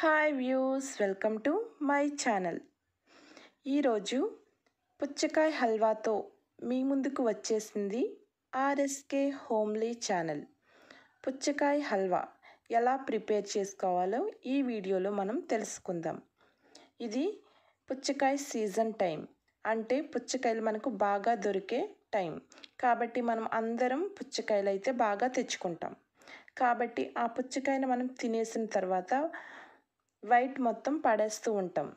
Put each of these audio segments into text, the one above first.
hi views welcome to my channel ఈరోజు పుచ్చకాయ హల్వాతో మీ ముందుకు వచ్చేసింది ఆర్ఎస్కే హోమ్లీ ఛానల్ పుచ్చకాయ హల్వా ఎలా ప్రిపేర్ చేసుకోవాలో ఈ వీడియోలో మనం తెలుసుకుందాం ఇది పుచ్చకాయ సీజన్ టైం అంటే పుచ్చకాయలు మనకు బాగా దొరికే టైం కాబట్టి మనం అందరం పుచ్చకాయలు అయితే బాగా తెచ్చుకుంటాం కాబట్టి ఆ పుచ్చకాయను మనం తినేసిన తర్వాత వైట్ మొత్తం పడేస్తూ ఉంటాం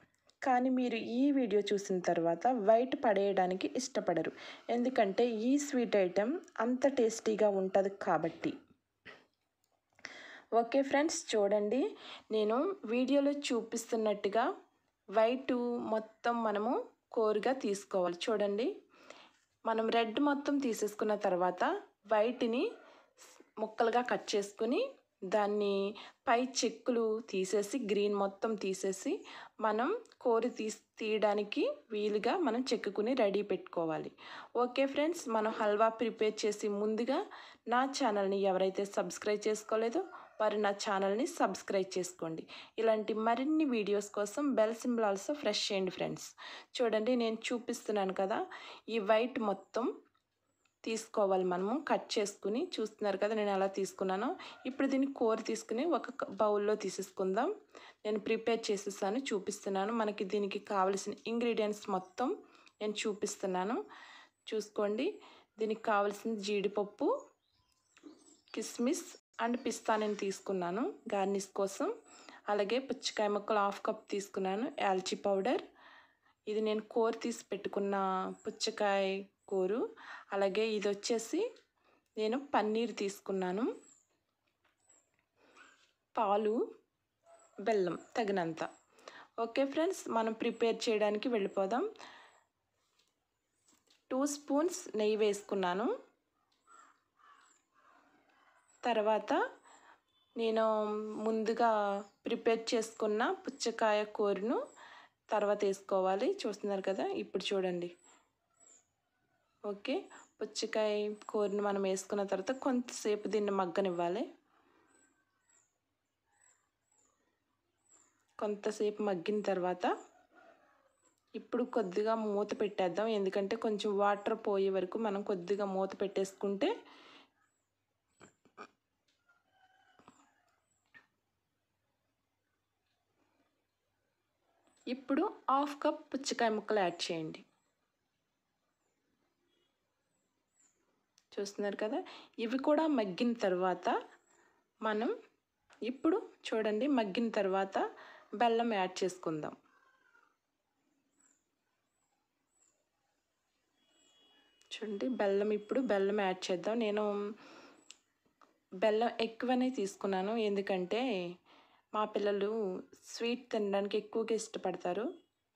కానీ మీరు ఈ వీడియో చూసిన తర్వాత వైట్ పడేయడానికి ఇష్టపడరు ఎందుకంటే ఈ స్వీట్ ఐటెం అంత టేస్టీగా ఉంటుంది కాబట్టి ఓకే ఫ్రెండ్స్ చూడండి నేను వీడియోలో చూపిస్తున్నట్టుగా వైట్ మొత్తం మనము కోరుగా తీసుకోవాలి చూడండి మనం రెడ్ మొత్తం తీసేసుకున్న తర్వాత వైట్ని ముక్కలుగా కట్ చేసుకుని దాన్ని పై చెక్కులు తీసేసి గ్రీన్ మొత్తం తీసేసి మనం కోరి తీసి తీయడానికి వీలుగా మనం చెక్కుని రెడీ పెట్టుకోవాలి ఓకే ఫ్రెండ్స్ మనం హల్వా ప్రిపేర్ చేసి ముందుగా నా ఛానల్ని ఎవరైతే సబ్స్క్రైబ్ చేసుకోలేదో వారు నా ఛానల్ని సబ్స్క్రైబ్ చేసుకోండి ఇలాంటి మరిన్ని వీడియోస్ కోసం బెల్ సింబల్ ఆల్సో ఫ్రెష్ చేయండి ఫ్రెండ్స్ చూడండి నేను చూపిస్తున్నాను కదా ఈ వైట్ మొత్తం తీసుకోవాలి మనము కట్ చేసుకుని చూస్తున్నారు కదా నేను ఎలా తీసుకున్నానో ఇప్పుడు దీన్ని కూర తీసుకుని ఒక బౌల్లో తీసేసుకుందాం నేను ప్రిపేర్ చేసేసాను చూపిస్తున్నాను మనకి దీనికి కావలసిన ఇంగ్రీడియంట్స్ మొత్తం నేను చూపిస్తున్నాను చూసుకోండి దీనికి కావలసిన జీడిపప్పు కిస్మిస్ అండ్ పిస్తా నేను తీసుకున్నాను గార్నిష్ కోసం అలాగే పుచ్చకాయ ముక్కలు హాఫ్ కప్ తీసుకున్నాను యాల్చి పౌడర్ ఇది నేను కోర్ తీసి పెట్టుకున్న పుచ్చకాయ కూరు అలాగే ఇది వచ్చేసి నేను పన్నీర్ తీసుకున్నాను పాలు బెల్లం తగినంత ఓకే ఫ్రెండ్స్ మనం ప్రిపేర్ చేయడానికి వెళ్ళిపోదాం టూ స్పూన్స్ నెయ్యి వేసుకున్నాను తర్వాత నేను ముందుగా ప్రిపేర్ చేసుకున్న పుచ్చకాయ కూరను తర్వాత వేసుకోవాలి చూస్తున్నారు కదా ఇప్పుడు చూడండి ఓకే పుచ్చకాయ కూరని మనం వేసుకున్న తర్వాత కొంతసేపు దీన్ని మగ్గనివ్వాలి కొంతసేపు మగ్గిన తర్వాత ఇప్పుడు కొద్దిగా మూత పెట్టేద్దాం ఎందుకంటే కొంచెం వాటర్ పోయే వరకు మనం కొద్దిగా మూత పెట్టేసుకుంటే ఇప్పుడు హాఫ్ కప్ పుచ్చకాయ ముక్కలు యాడ్ చేయండి చూస్తున్నారు కదా ఇవి కూడా మగ్గిన తర్వాత మనం ఇప్పుడు చూడండి మగ్గిన తర్వాత బెల్లం యాడ్ చేసుకుందాం చూడండి బెల్లం ఇప్పుడు బెల్లం యాడ్ చేద్దాం నేను బెల్లం ఎక్కువనే తీసుకున్నాను ఎందుకంటే మా పిల్లలు స్వీట్ తినడానికి ఎక్కువగా ఇష్టపడతారు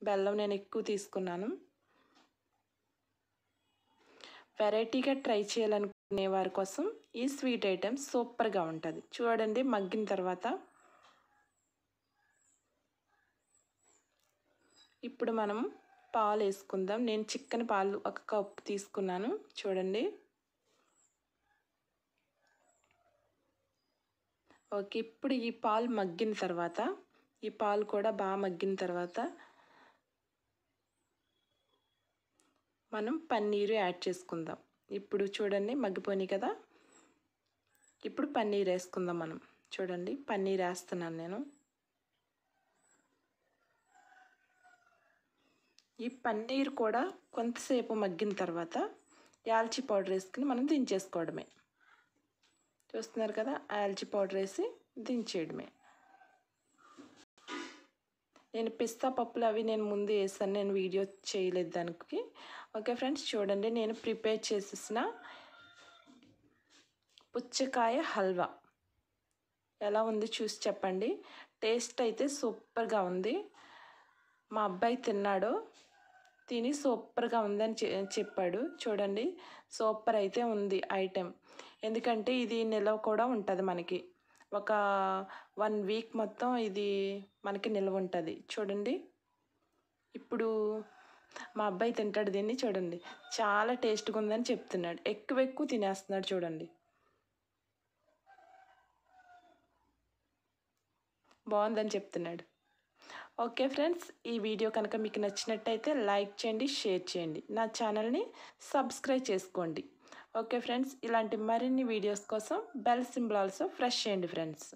బెల్లం నేను ఎక్కువ తీసుకున్నాను వెరైటీగా ట్రై చేయాలనుకునే వారి కోసం ఈ స్వీట్ ఐటెం సూపర్గా ఉంటుంది చూడండి మగ్గిన తర్వాత ఇప్పుడు మనం పాలు వేసుకుందాం నేను చికెన్ పాలు ఒక కప్పు తీసుకున్నాను చూడండి ఓకే ఇప్పుడు ఈ పాలు మగ్గిన తర్వాత ఈ పాలు కూడా బాగా మగ్గిన తర్వాత మనం పన్నీరు యాడ్ చేసుకుందాం ఇప్పుడు చూడండి మగ్గిపోయినాయి కదా ఇప్పుడు పన్నీర్ వేసుకుందాం మనం చూడండి పన్నీర్ వేస్తున్నాను నేను ఈ పన్నీర్ కూడా కొంతసేపు మగ్గిన తర్వాత యాల్చి పౌడర్ వేసుకుని మనం దించేసుకోవడమే చూస్తున్నారు కదా యాల్చి పౌడర్ వేసి దించేయడమే నేను పిస్తా పప్పులు అవి నేను ముందు వేసాను నేను వీడియో చేయలేదు దానికి ఓకే ఫ్రెండ్స్ చూడండి నేను ప్రిపేర్ చేసేసిన పుచ్చకాయ హల్వా ఎలా ఉంది చూసి చెప్పండి టేస్ట్ అయితే సూపర్గా ఉంది మా అబ్బాయి తిన్నాడు తిని సూపర్గా ఉందని చెప్పాడు చూడండి సూపర్ అయితే ఉంది ఐటెం ఎందుకంటే ఇది నిల్వ కూడా ఉంటుంది మనకి ఒక వన్ వీక్ మొత్తం ఇది మనకి నిల్వ ఉంటుంది చూడండి ఇప్పుడు మా అబ్బాయి తింటాడు దీన్ని చూడండి చాలా టేస్ట్గా ఉందని చెప్తున్నాడు ఎక్కువ ఎక్కువ తినేస్తున్నాడు చూడండి బాగుందని చెప్తున్నాడు ఓకే ఫ్రెండ్స్ ఈ వీడియో కనుక మీకు నచ్చినట్టయితే లైక్ చేయండి షేర్ చేయండి నా ఛానల్ని సబ్స్క్రైబ్ చేసుకోండి ఓకే ఫ్రెండ్స్ ఇలాంటి మరిన్ని వీడియోస్ కోసం బెల్ సింబల్ ఆల్సో ఫ్రెష్ చేయండి ఫ్రెండ్స్